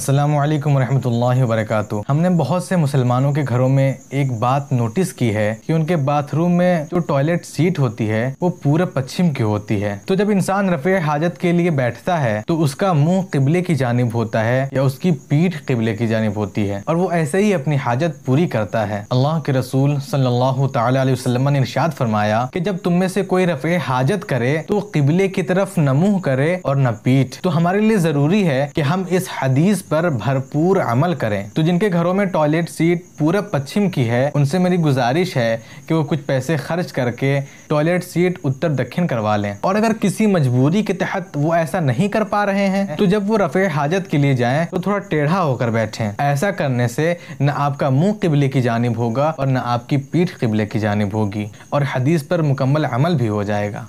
असलम वरहमल वरक हमने बहुत से मुसलमानों के घरों में एक बात नोटिस की है कि उनके बाथरूम में जो टॉयलेट सीट होती है वो पूरे पश्चिम की होती है तो जब इंसान रफे हाजत के लिए बैठता है तो उसका मुंह किबले की जानब होता है या उसकी पीठ किबले की जानब होती है और वो ऐसे ही अपनी हाजत पूरी करता है अल्लाह के रसूल सल्ला ने इर्शाद फरमाया कि जब तुम में से कोई रफे हाजत करे तो किबले की तरफ न मुंह करे और न पीठ तो हमारे लिए जरूरी है कि हम इस हदीस पर भरपूर अमल करें तो जिनके घरों में टॉयलेट सीट पूरा पश्चिम की है उनसे मेरी गुजारिश है कि वो कुछ पैसे खर्च करके टॉयलेट सीट उत्तर दक्षिण करवा लें और अगर किसी मजबूरी के तहत वो ऐसा नहीं कर पा रहे हैं तो जब वो रफ़े हाजत के लिए जाए तो थोड़ा टेढ़ा होकर बैठे ऐसा करने से न आपका मुंह किबले की जानब होगा और न आपकी पीठ किबले की जानब होगी और हदीस पर मुकम्मल अमल भी हो जाएगा